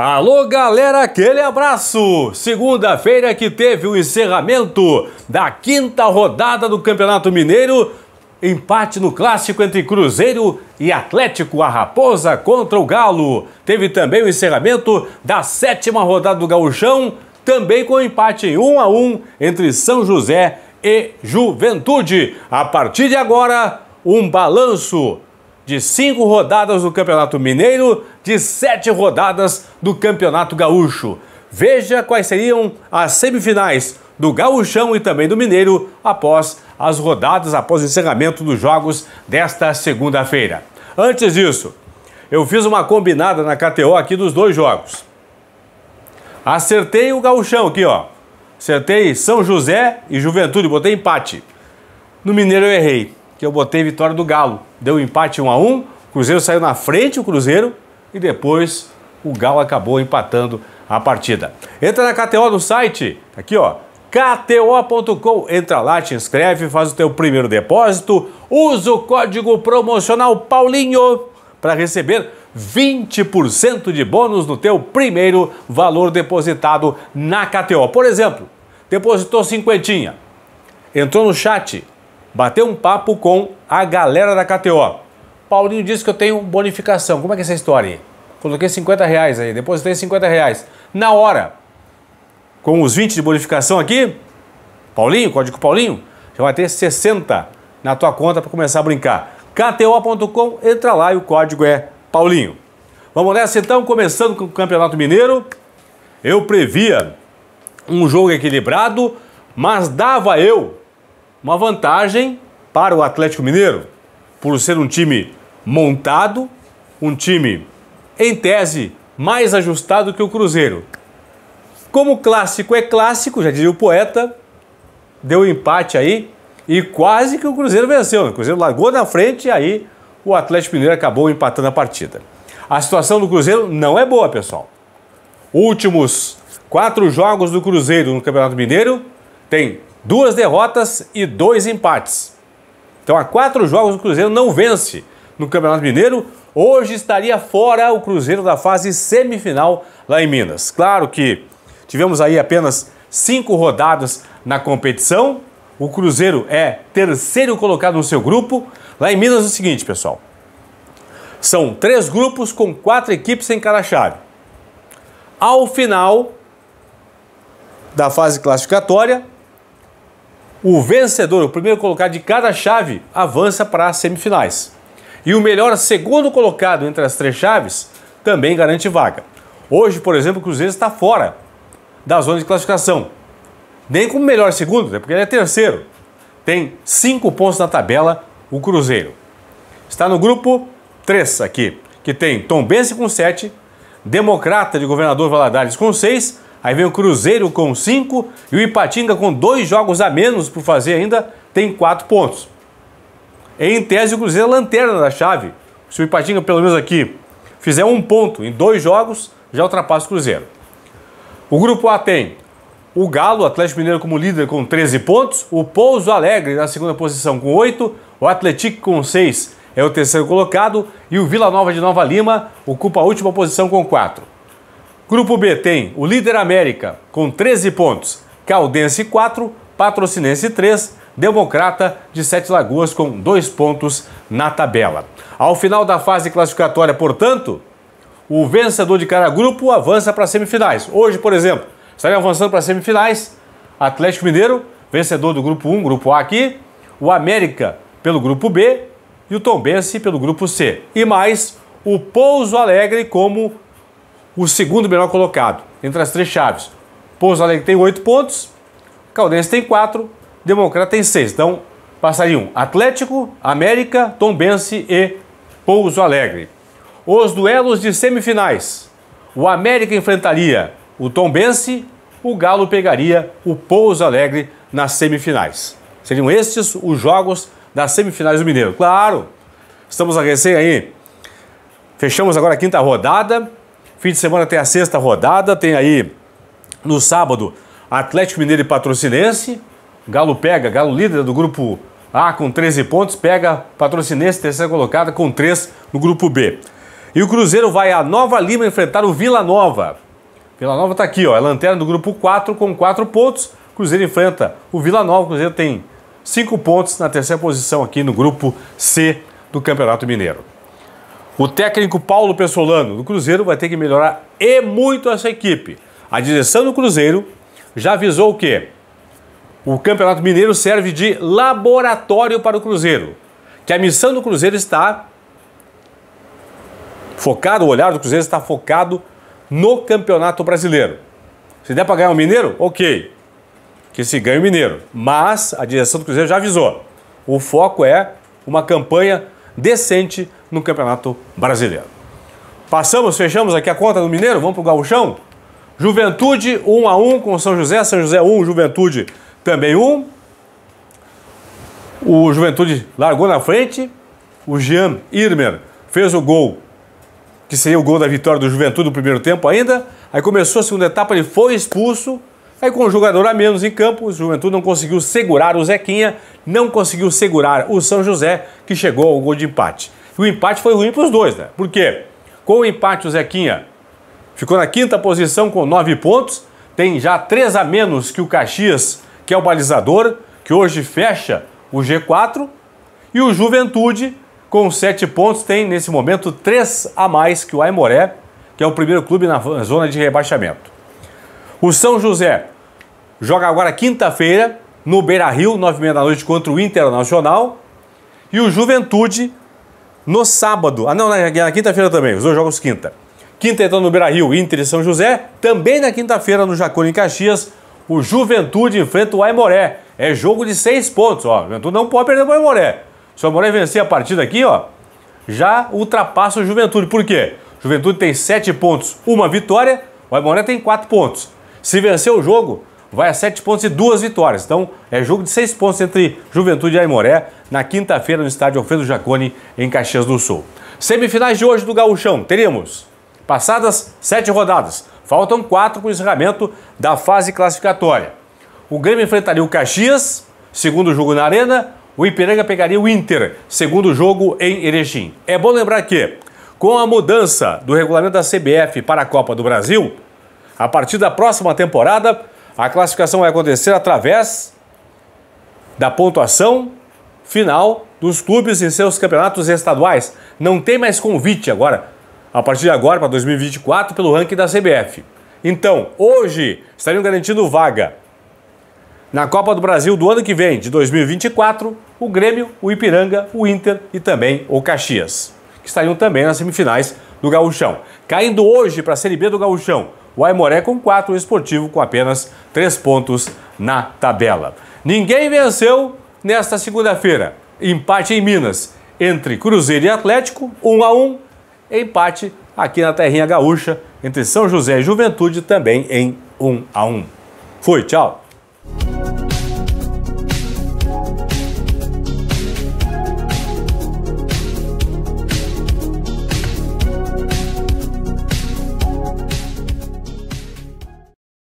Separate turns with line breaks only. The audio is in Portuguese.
Alô galera, aquele abraço! Segunda-feira que teve o encerramento da quinta rodada do Campeonato Mineiro, empate no clássico entre Cruzeiro e Atlético, a Raposa contra o Galo. Teve também o encerramento da sétima rodada do Gauchão, também com empate em 1 um a 1 um entre São José e Juventude. A partir de agora, um balanço de cinco rodadas do Campeonato Mineiro, de sete rodadas do Campeonato Gaúcho. Veja quais seriam as semifinais do Gaúchão e também do Mineiro após as rodadas, após o encerramento dos jogos desta segunda-feira. Antes disso, eu fiz uma combinada na KTO aqui dos dois jogos. Acertei o Gaúchão aqui, ó. Acertei São José e Juventude, botei empate. No Mineiro eu errei que eu botei vitória do Galo. Deu um empate 1 a 1 o Cruzeiro saiu na frente, o Cruzeiro, e depois o Galo acabou empatando a partida. Entra na KTO no site, tá aqui ó, KTO.com. Entra lá, te inscreve, faz o teu primeiro depósito, usa o código promocional Paulinho para receber 20% de bônus no teu primeiro valor depositado na KTO. Por exemplo, depositou cinquentinha, entrou no chat, bater um papo com a galera da KTO. Paulinho disse que eu tenho bonificação. Como é que é essa história aí? Coloquei 50 reais aí, depositei 50 reais. Na hora, com os 20 de bonificação aqui, Paulinho, código Paulinho, já vai ter 60 na tua conta para começar a brincar. KTO.com, entra lá e o código é Paulinho. Vamos nessa então, começando com o Campeonato Mineiro. Eu previa um jogo equilibrado, mas dava eu uma vantagem para o Atlético Mineiro, por ser um time montado, um time, em tese, mais ajustado que o Cruzeiro. Como clássico é clássico, já dizia o poeta, deu um empate aí e quase que o Cruzeiro venceu. Né? O Cruzeiro largou na frente e aí o Atlético Mineiro acabou empatando a partida. A situação do Cruzeiro não é boa, pessoal. Últimos quatro jogos do Cruzeiro no Campeonato Mineiro tem duas derrotas e dois empates. Então, há quatro jogos o Cruzeiro não vence no Campeonato Mineiro. Hoje estaria fora o Cruzeiro da fase semifinal lá em Minas. Claro que tivemos aí apenas cinco rodadas na competição. O Cruzeiro é terceiro colocado no seu grupo. Lá em Minas é o seguinte, pessoal. São três grupos com quatro equipes em cada chave. Ao final da fase classificatória, o vencedor, o primeiro colocado de cada chave, avança para as semifinais. E o melhor segundo colocado entre as três chaves também garante vaga. Hoje, por exemplo, o Cruzeiro está fora da zona de classificação. Nem como melhor segundo, é porque ele é terceiro. Tem cinco pontos na tabela o Cruzeiro. Está no grupo 3 aqui, que tem Tombense com 7, Democrata de Governador Valadares com 6, Aí vem o Cruzeiro com 5 e o Ipatinga com dois jogos a menos por fazer ainda, tem 4 pontos. Em tese, o Cruzeiro é lanterna da chave. Se o Ipatinga, pelo menos aqui, fizer um ponto em dois jogos, já ultrapassa o Cruzeiro. O grupo A tem o Galo, o Atlético Mineiro como líder com 13 pontos, o Pouso Alegre na segunda posição com 8, o Atlético com 6 é o terceiro colocado e o Vila Nova de Nova Lima ocupa a última posição com 4. Grupo B tem o líder América com 13 pontos, Caldense 4, Patrocinense 3, Democrata de Sete Lagoas com 2 pontos na tabela. Ao final da fase classificatória, portanto, o vencedor de cada grupo avança para semifinais. Hoje, por exemplo, estaria avançando para semifinais Atlético Mineiro, vencedor do grupo 1, grupo A aqui, o América pelo grupo B e o Tombense pelo grupo C. E mais o Pouso Alegre como o segundo melhor colocado entre as três chaves. Pouso Alegre tem oito pontos, Caldense tem quatro, Democrata tem seis, Então, passariam Atlético, América, Tombense e Pouso Alegre. Os duelos de semifinais. O América enfrentaria o Tombense, o Galo pegaria o Pouso Alegre nas semifinais. Seriam estes os jogos das semifinais do Mineiro. Claro, estamos a recém aí. Fechamos agora a quinta rodada. Fim de semana tem a sexta rodada, tem aí no sábado Atlético Mineiro e Patrocinense. Galo pega, Galo líder do grupo A com 13 pontos, pega Patrocinense, terceira colocada, com 3 no grupo B. E o Cruzeiro vai a Nova Lima enfrentar o Vila Nova. Vila Nova está aqui, ó, é lanterna do grupo 4 com 4 pontos. O Cruzeiro enfrenta o Vila Nova, o Cruzeiro tem 5 pontos na terceira posição aqui no grupo C do Campeonato Mineiro. O técnico Paulo Pessolano do Cruzeiro vai ter que melhorar e muito essa equipe. A direção do Cruzeiro já avisou que o Campeonato Mineiro serve de laboratório para o Cruzeiro, que a missão do Cruzeiro está focado, o olhar do Cruzeiro está focado no Campeonato Brasileiro. Se der para ganhar o Mineiro, ok, que se ganhe o Mineiro. Mas a direção do Cruzeiro já avisou. O foco é uma campanha decente no Campeonato Brasileiro. Passamos, fechamos aqui a conta do Mineiro, vamos pro Gauchão? Juventude 1 a 1 com São José, São José 1, Juventude também 1. O Juventude largou na frente, o Jean Irmer fez o gol, que seria o gol da vitória do Juventude no primeiro tempo ainda. Aí começou a segunda etapa, ele foi expulso. Aí com o jogador a menos em campo, o Juventude não conseguiu segurar o Zequinha, não conseguiu segurar o São José, que chegou ao gol de empate o empate foi ruim para os dois, né? Por quê? Com o empate, o Zequinha ficou na quinta posição com nove pontos, tem já três a menos que o Caxias, que é o balizador, que hoje fecha o G4, e o Juventude, com sete pontos, tem nesse momento três a mais que o Aimoré, que é o primeiro clube na zona de rebaixamento. O São José joga agora quinta-feira no Beira Rio, nove e meia da noite, contra o Internacional. E o Juventude no sábado, ah não, na, na quinta-feira também, os dois jogos quinta. Quinta então no Beira-Rio, Inter e São José. Também na quinta-feira no Jacone em Caxias, o Juventude enfrenta o Aimoré. É jogo de seis pontos, ó. O Juventude não pode perder para o Aimoré. Se o Aimoré vencer a partida aqui, ó, já ultrapassa o Juventude. Por quê? Juventude tem sete pontos, uma vitória. O Aimoré tem quatro pontos. Se vencer o jogo, vai a 7 pontos e duas vitórias. Então é jogo de 6 pontos entre Juventude e Aimoré na quinta-feira no estádio Alfredo Jaconi, em Caxias do Sul. Semifinais de hoje do Gaúchão, teremos passadas 7 rodadas, faltam 4 para o encerramento da fase classificatória. O Grêmio enfrentaria o Caxias, segundo jogo na Arena, o Ipiranga pegaria o Inter, segundo jogo em Erechim. É bom lembrar que, com a mudança do regulamento da CBF para a Copa do Brasil, a partir da próxima temporada, a classificação vai acontecer através da pontuação final dos clubes em seus campeonatos estaduais. Não tem mais convite agora, a partir de agora para 2024, pelo ranking da CBF. Então, hoje estariam garantindo vaga na Copa do Brasil do ano que vem, de 2024, o Grêmio, o Ipiranga, o Inter e também o Caxias, que estariam também nas semifinais do Gaúchão. Caindo hoje para a Série B do Gaúchão, o Aimoré com 4, o Esportivo com apenas 3 pontos na tabela. Ninguém venceu nesta segunda-feira. Empate em Minas entre Cruzeiro e Atlético, 1 a 1. Empate aqui na Terrinha Gaúcha entre São José e Juventude também em 1 a 1. Fui, tchau.